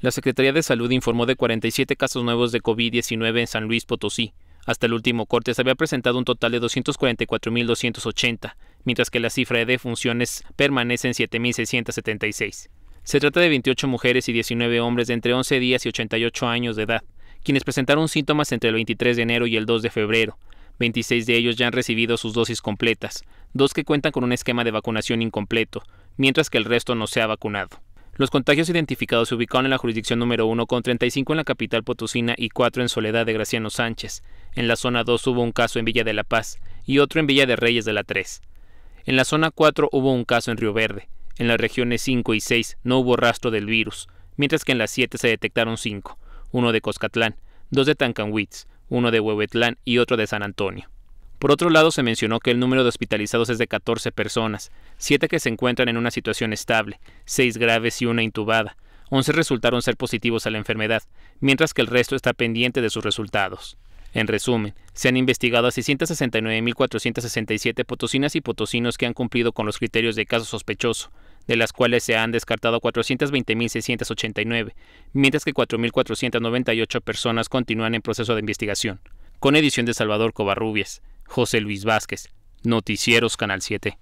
La Secretaría de Salud informó de 47 casos nuevos de COVID-19 en San Luis Potosí. Hasta el último corte se había presentado un total de 244.280, mientras que la cifra de defunciones permanece en 7.676. Se trata de 28 mujeres y 19 hombres de entre 11 días y 88 años de edad, quienes presentaron síntomas entre el 23 de enero y el 2 de febrero. 26 de ellos ya han recibido sus dosis completas, dos que cuentan con un esquema de vacunación incompleto, mientras que el resto no se ha vacunado. Los contagios identificados se ubicaron en la jurisdicción número 1 con 35 en la capital potosina y 4 en Soledad de Graciano Sánchez. En la zona 2 hubo un caso en Villa de la Paz y otro en Villa de Reyes de la 3. En la zona 4 hubo un caso en Río Verde. En las regiones 5 y 6 no hubo rastro del virus, mientras que en las 7 se detectaron 5, uno de Coscatlán, dos de Tancanhuitz, uno de Huevetlán y otro de San Antonio. Por otro lado, se mencionó que el número de hospitalizados es de 14 personas, 7 que se encuentran en una situación estable, 6 graves y una intubada. 11 resultaron ser positivos a la enfermedad, mientras que el resto está pendiente de sus resultados. En resumen, se han investigado a 669.467 potosinas y potosinos que han cumplido con los criterios de caso sospechoso, de las cuales se han descartado 420.689, mientras que 4.498 personas continúan en proceso de investigación. Con edición de Salvador Covarrubias. José Luis Vázquez, Noticieros Canal 7.